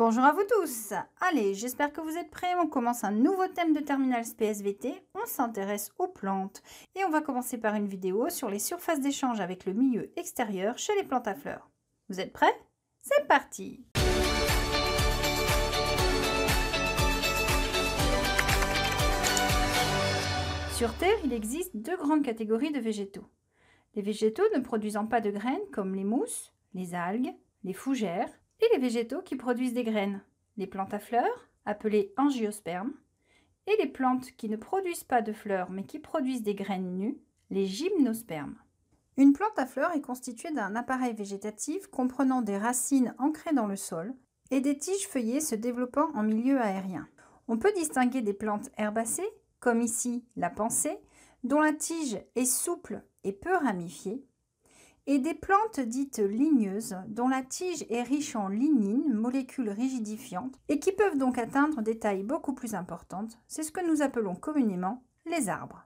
Bonjour à vous tous Allez, j'espère que vous êtes prêts. On commence un nouveau thème de Terminal PSVT. On s'intéresse aux plantes. Et on va commencer par une vidéo sur les surfaces d'échange avec le milieu extérieur chez les plantes à fleurs. Vous êtes prêts C'est parti Sur Terre, il existe deux grandes catégories de végétaux. Les végétaux ne produisant pas de graines comme les mousses, les algues, les fougères et les végétaux qui produisent des graines, les plantes à fleurs, appelées angiospermes, et les plantes qui ne produisent pas de fleurs mais qui produisent des graines nues, les gymnospermes. Une plante à fleurs est constituée d'un appareil végétatif comprenant des racines ancrées dans le sol et des tiges feuillées se développant en milieu aérien. On peut distinguer des plantes herbacées, comme ici la pensée, dont la tige est souple et peu ramifiée, et des plantes dites ligneuses, dont la tige est riche en lignine, molécules rigidifiantes, et qui peuvent donc atteindre des tailles beaucoup plus importantes. C'est ce que nous appelons communément les arbres.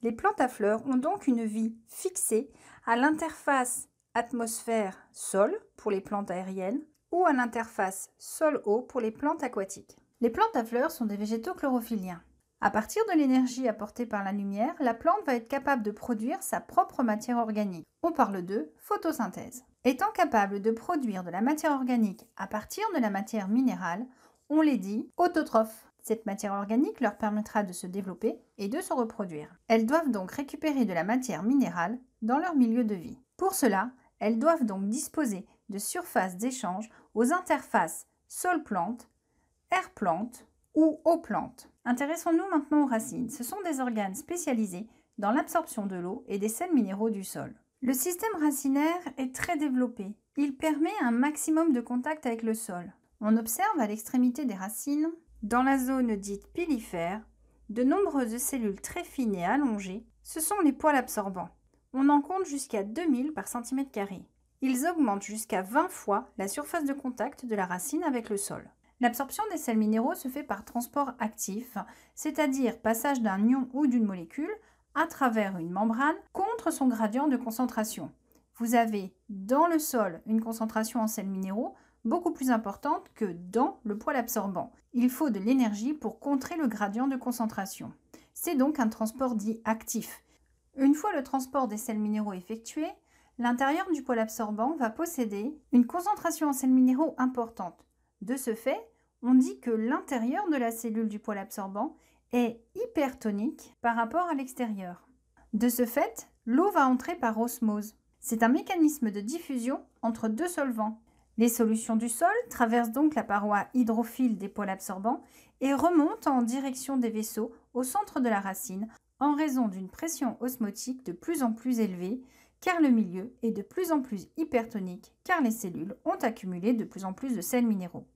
Les plantes à fleurs ont donc une vie fixée à l'interface atmosphère-sol pour les plantes aériennes ou à l'interface sol-eau pour les plantes aquatiques. Les plantes à fleurs sont des végétaux chlorophylliens. À partir de l'énergie apportée par la lumière, la plante va être capable de produire sa propre matière organique. On parle de photosynthèse. Étant capable de produire de la matière organique à partir de la matière minérale, on les dit autotrophes. Cette matière organique leur permettra de se développer et de se reproduire. Elles doivent donc récupérer de la matière minérale dans leur milieu de vie. Pour cela, elles doivent donc disposer de surfaces d'échange aux interfaces sol-plante, air-plante, ou aux plantes. Intéressons-nous maintenant aux racines. Ce sont des organes spécialisés dans l'absorption de l'eau et des sels minéraux du sol. Le système racinaire est très développé. Il permet un maximum de contact avec le sol. On observe à l'extrémité des racines, dans la zone dite pilifère, de nombreuses cellules très fines et allongées. Ce sont les poils absorbants. On en compte jusqu'à 2000 par centimètre carré. Ils augmentent jusqu'à 20 fois la surface de contact de la racine avec le sol. L'absorption des sels minéraux se fait par transport actif, c'est-à-dire passage d'un ion ou d'une molécule à travers une membrane contre son gradient de concentration. Vous avez dans le sol une concentration en sels minéraux beaucoup plus importante que dans le poil absorbant. Il faut de l'énergie pour contrer le gradient de concentration. C'est donc un transport dit actif. Une fois le transport des sels minéraux effectué, l'intérieur du poil absorbant va posséder une concentration en sels minéraux importante. De ce fait, on dit que l'intérieur de la cellule du poil absorbant est hypertonique par rapport à l'extérieur. De ce fait, l'eau va entrer par osmose. C'est un mécanisme de diffusion entre deux solvants. Les solutions du sol traversent donc la paroi hydrophile des poils absorbants et remontent en direction des vaisseaux au centre de la racine en raison d'une pression osmotique de plus en plus élevée car le milieu est de plus en plus hypertonique car les cellules ont accumulé de plus en plus de sels minéraux.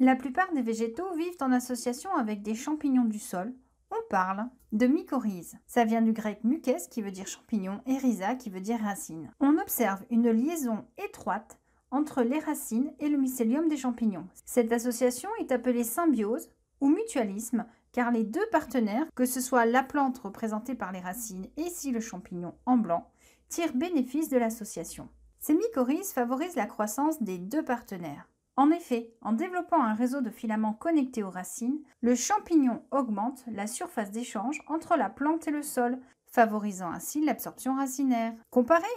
La plupart des végétaux vivent en association avec des champignons du sol. On parle de mycorhize. Ça vient du grec mukes qui veut dire champignon et rhiza qui veut dire racine. On observe une liaison étroite entre les racines et le mycélium des champignons. Cette association est appelée symbiose ou mutualisme car les deux partenaires, que ce soit la plante représentée par les racines et si le champignon en blanc, tirent bénéfice de l'association. Ces mycorhizes favorisent la croissance des deux partenaires. En effet, en développant un réseau de filaments connectés aux racines, le champignon augmente la surface d'échange entre la plante et le sol, favorisant ainsi l'absorption racinaire. Comparé,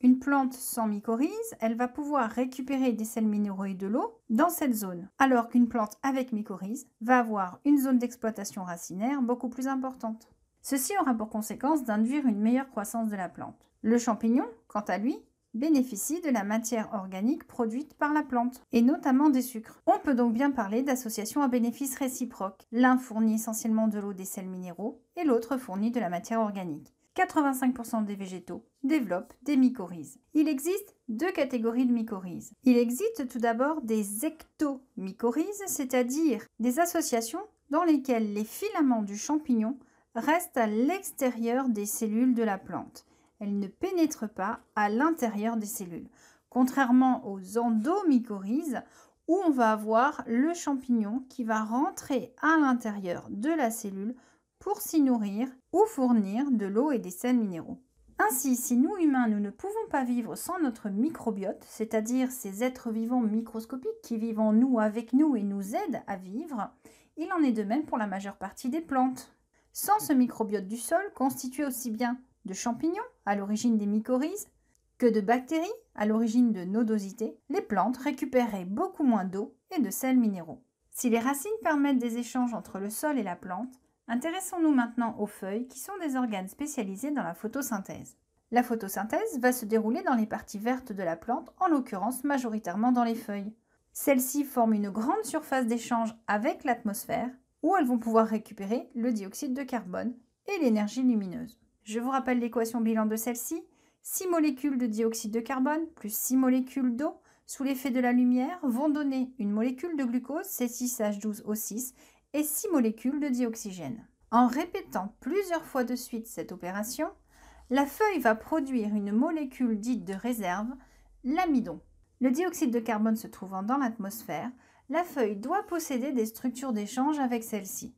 une plante sans mycorhize, elle va pouvoir récupérer des sels minéraux et de l'eau dans cette zone, alors qu'une plante avec mycorhize va avoir une zone d'exploitation racinaire beaucoup plus importante. Ceci aura pour conséquence d'induire une meilleure croissance de la plante. Le champignon, quant à lui, bénéficient de la matière organique produite par la plante, et notamment des sucres. On peut donc bien parler d'associations à bénéfices réciproques. L'un fournit essentiellement de l'eau des sels minéraux et l'autre fournit de la matière organique. 85% des végétaux développent des mycorhizes. Il existe deux catégories de mycorhizes. Il existe tout d'abord des ectomycorhizes, c'est-à-dire des associations dans lesquelles les filaments du champignon restent à l'extérieur des cellules de la plante elle ne pénètre pas à l'intérieur des cellules. Contrairement aux endomycorhizes, où on va avoir le champignon qui va rentrer à l'intérieur de la cellule pour s'y nourrir ou fournir de l'eau et des sels minéraux. Ainsi, si nous humains, nous ne pouvons pas vivre sans notre microbiote, c'est-à-dire ces êtres vivants microscopiques qui vivent en nous, avec nous et nous aident à vivre, il en est de même pour la majeure partie des plantes. Sans ce microbiote du sol, constitué aussi bien de champignons à l'origine des mycorhizes que de bactéries à l'origine de nodosités, les plantes récupéraient beaucoup moins d'eau et de sels minéraux. Si les racines permettent des échanges entre le sol et la plante, intéressons-nous maintenant aux feuilles qui sont des organes spécialisés dans la photosynthèse. La photosynthèse va se dérouler dans les parties vertes de la plante, en l'occurrence majoritairement dans les feuilles. Celles-ci forment une grande surface d'échange avec l'atmosphère, où elles vont pouvoir récupérer le dioxyde de carbone et l'énergie lumineuse. Je vous rappelle l'équation bilan de celle-ci. 6 molécules de dioxyde de carbone plus 6 molécules d'eau sous l'effet de la lumière vont donner une molécule de glucose, C6H12O6, et 6 molécules de dioxygène. En répétant plusieurs fois de suite cette opération, la feuille va produire une molécule dite de réserve, l'amidon. Le dioxyde de carbone se trouvant dans l'atmosphère, la feuille doit posséder des structures d'échange avec celle-ci.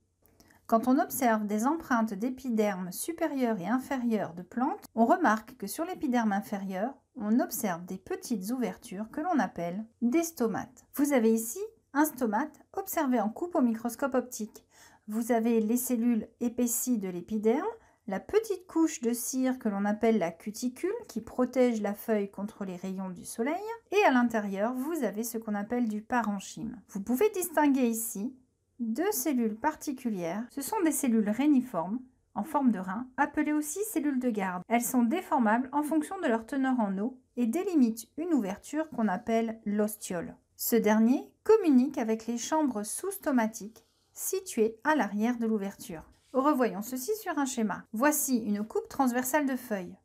Quand on observe des empreintes d'épiderme supérieur et inférieur de plantes, on remarque que sur l'épiderme inférieur, on observe des petites ouvertures que l'on appelle des stomates. Vous avez ici un stomate observé en coupe au microscope optique. Vous avez les cellules épaissies de l'épiderme, la petite couche de cire que l'on appelle la cuticule qui protège la feuille contre les rayons du soleil, et à l'intérieur, vous avez ce qu'on appelle du parenchyme. Vous pouvez distinguer ici deux cellules particulières, ce sont des cellules réniformes, en forme de rein, appelées aussi cellules de garde. Elles sont déformables en fonction de leur teneur en eau et délimitent une ouverture qu'on appelle l'ostiole. Ce dernier communique avec les chambres sous-stomatiques situées à l'arrière de l'ouverture. Revoyons ceci sur un schéma. Voici une coupe transversale de feuilles,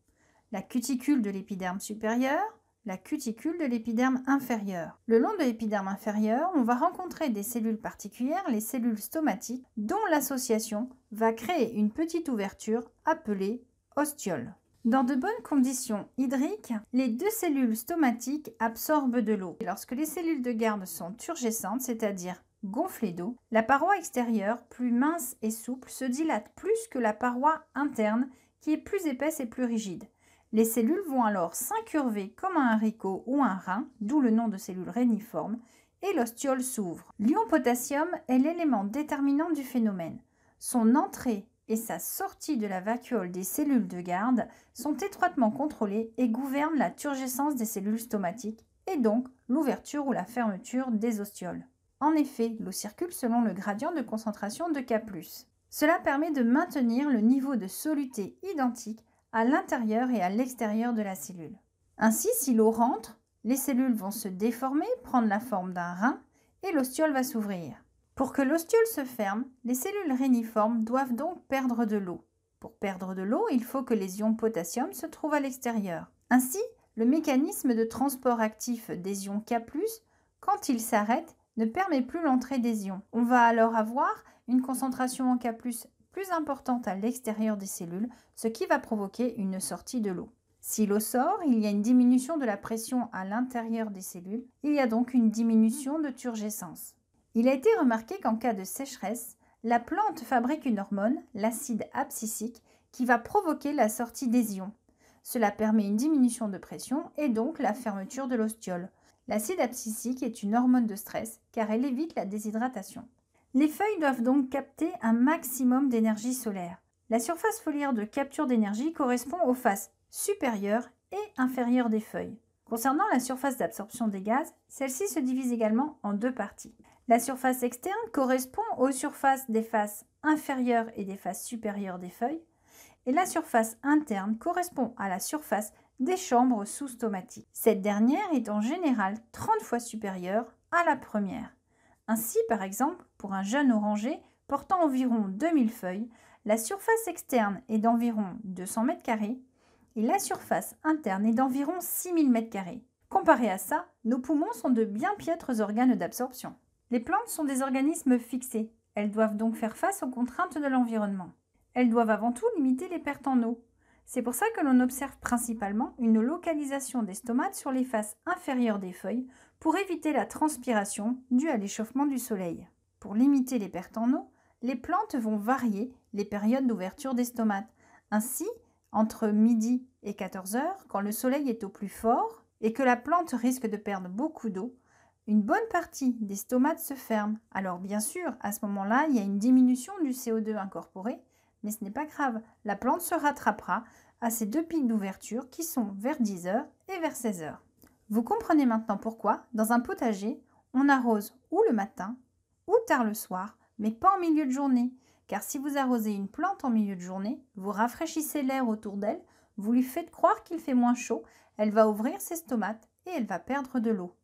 la cuticule de l'épiderme supérieur, la cuticule de l'épiderme inférieur. Le long de l'épiderme inférieur, on va rencontrer des cellules particulières, les cellules stomatiques, dont l'association va créer une petite ouverture appelée ostiole. Dans de bonnes conditions hydriques, les deux cellules stomatiques absorbent de l'eau. Lorsque les cellules de garde sont turgescentes, c'est-à-dire gonflées d'eau, la paroi extérieure, plus mince et souple, se dilate plus que la paroi interne qui est plus épaisse et plus rigide. Les cellules vont alors s'incurver comme un haricot ou un rein, d'où le nom de cellules réniformes, et l'ostiole s'ouvre. L'ion potassium est l'élément déterminant du phénomène. Son entrée et sa sortie de la vacuole des cellules de garde sont étroitement contrôlées et gouvernent la turgescence des cellules stomatiques et donc l'ouverture ou la fermeture des ostioles. En effet, l'eau circule selon le gradient de concentration de K+. Cela permet de maintenir le niveau de soluté identique à l'intérieur et à l'extérieur de la cellule. Ainsi, si l'eau rentre, les cellules vont se déformer, prendre la forme d'un rein, et l'ostiole va s'ouvrir. Pour que l'ostiole se ferme, les cellules réniformes doivent donc perdre de l'eau. Pour perdre de l'eau, il faut que les ions potassium se trouvent à l'extérieur. Ainsi, le mécanisme de transport actif des ions K+, quand il s'arrête, ne permet plus l'entrée des ions. On va alors avoir une concentration en K+, plus importante à l'extérieur des cellules, ce qui va provoquer une sortie de l'eau. Si l'eau sort, il y a une diminution de la pression à l'intérieur des cellules, il y a donc une diminution de turgescence. Il a été remarqué qu'en cas de sécheresse, la plante fabrique une hormone, l'acide abscissique, qui va provoquer la sortie des ions. Cela permet une diminution de pression et donc la fermeture de l'ostiole. L'acide abscisique est une hormone de stress car elle évite la déshydratation. Les feuilles doivent donc capter un maximum d'énergie solaire. La surface foliaire de capture d'énergie correspond aux faces supérieures et inférieures des feuilles. Concernant la surface d'absorption des gaz, celle-ci se divise également en deux parties. La surface externe correspond aux surfaces des faces inférieures et des faces supérieures des feuilles, et la surface interne correspond à la surface des chambres sous-stomatiques. Cette dernière est en général 30 fois supérieure à la première. Ainsi, par exemple, pour un jeune oranger portant environ 2000 feuilles, la surface externe est d'environ 200 m et la surface interne est d'environ 6000 m2. Comparé à ça, nos poumons sont de bien piètres organes d'absorption. Les plantes sont des organismes fixés. Elles doivent donc faire face aux contraintes de l'environnement. Elles doivent avant tout limiter les pertes en eau, c'est pour ça que l'on observe principalement une localisation des stomates sur les faces inférieures des feuilles pour éviter la transpiration due à l'échauffement du soleil. Pour limiter les pertes en eau, les plantes vont varier les périodes d'ouverture des stomates. Ainsi, entre midi et 14 heures, quand le soleil est au plus fort et que la plante risque de perdre beaucoup d'eau, une bonne partie des stomates se ferment. Alors bien sûr, à ce moment-là, il y a une diminution du CO2 incorporé mais ce n'est pas grave, la plante se rattrapera à ces deux pics d'ouverture qui sont vers 10h et vers 16h. Vous comprenez maintenant pourquoi, dans un potager, on arrose ou le matin ou tard le soir, mais pas en milieu de journée. Car si vous arrosez une plante en milieu de journée, vous rafraîchissez l'air autour d'elle, vous lui faites croire qu'il fait moins chaud, elle va ouvrir ses stomates et elle va perdre de l'eau.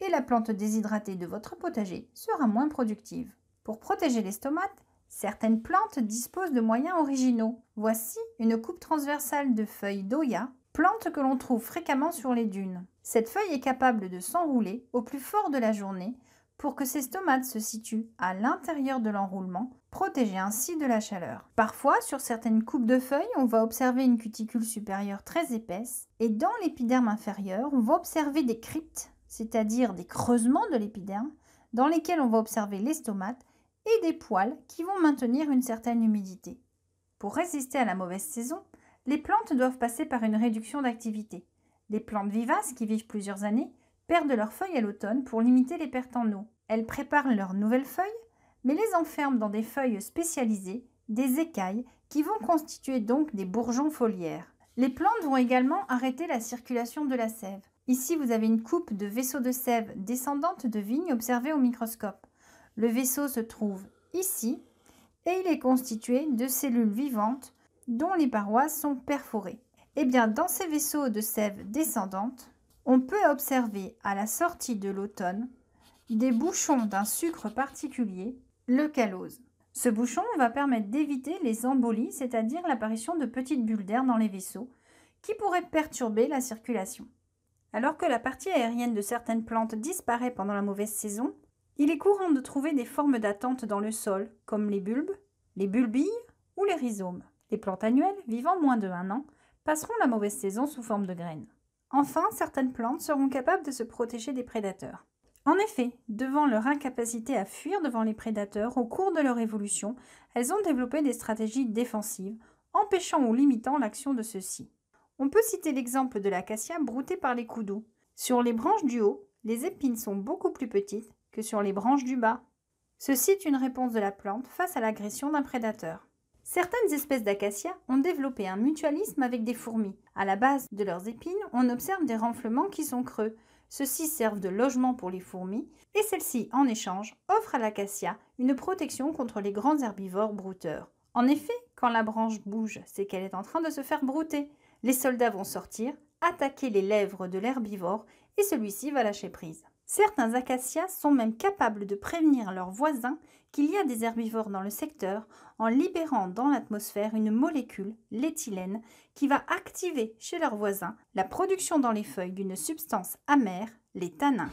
Et la plante déshydratée de votre potager sera moins productive. Pour protéger les stomates, Certaines plantes disposent de moyens originaux. Voici une coupe transversale de feuilles d'Oya, plante que l'on trouve fréquemment sur les dunes. Cette feuille est capable de s'enrouler au plus fort de la journée pour que ses stomates se situent à l'intérieur de l'enroulement, protégées ainsi de la chaleur. Parfois, sur certaines coupes de feuilles, on va observer une cuticule supérieure très épaisse, et dans l'épiderme inférieur, on va observer des cryptes, c'est-à-dire des creusements de l'épiderme, dans lesquels on va observer les stomates et des poils qui vont maintenir une certaine humidité. Pour résister à la mauvaise saison, les plantes doivent passer par une réduction d'activité. Les plantes vivaces qui vivent plusieurs années perdent leurs feuilles à l'automne pour limiter les pertes en eau. Elles préparent leurs nouvelles feuilles, mais les enferment dans des feuilles spécialisées, des écailles, qui vont constituer donc des bourgeons foliaires. Les plantes vont également arrêter la circulation de la sève. Ici, vous avez une coupe de vaisseaux de sève descendante de vigne observée au microscope. Le vaisseau se trouve ici et il est constitué de cellules vivantes dont les parois sont perforées. Et eh bien, dans ces vaisseaux de sève descendante, on peut observer à la sortie de l'automne des bouchons d'un sucre particulier, le calose. Ce bouchon va permettre d'éviter les embolies, c'est-à-dire l'apparition de petites bulles d'air dans les vaisseaux, qui pourraient perturber la circulation. Alors que la partie aérienne de certaines plantes disparaît pendant la mauvaise saison, il est courant de trouver des formes d'attente dans le sol, comme les bulbes, les bulbilles ou les rhizomes. Les plantes annuelles, vivant moins de un an, passeront la mauvaise saison sous forme de graines. Enfin, certaines plantes seront capables de se protéger des prédateurs. En effet, devant leur incapacité à fuir devant les prédateurs au cours de leur évolution, elles ont développé des stratégies défensives, empêchant ou limitant l'action de ceux-ci. On peut citer l'exemple de l'acacia broutée par les coups Sur les branches du haut, les épines sont beaucoup plus petites que sur les branches du bas. Ceci est une réponse de la plante face à l'agression d'un prédateur. Certaines espèces d'acacias ont développé un mutualisme avec des fourmis. À la base de leurs épines, on observe des renflements qui sont creux. Ceux-ci servent de logement pour les fourmis et celles-ci, en échange, offrent à l'acacia une protection contre les grands herbivores brouteurs. En effet, quand la branche bouge, c'est qu'elle est en train de se faire brouter. Les soldats vont sortir, attaquer les lèvres de l'herbivore et celui-ci va lâcher prise. Certains acacias sont même capables de prévenir leurs voisins qu'il y a des herbivores dans le secteur en libérant dans l'atmosphère une molécule, l'éthylène, qui va activer chez leurs voisins la production dans les feuilles d'une substance amère, les tanins.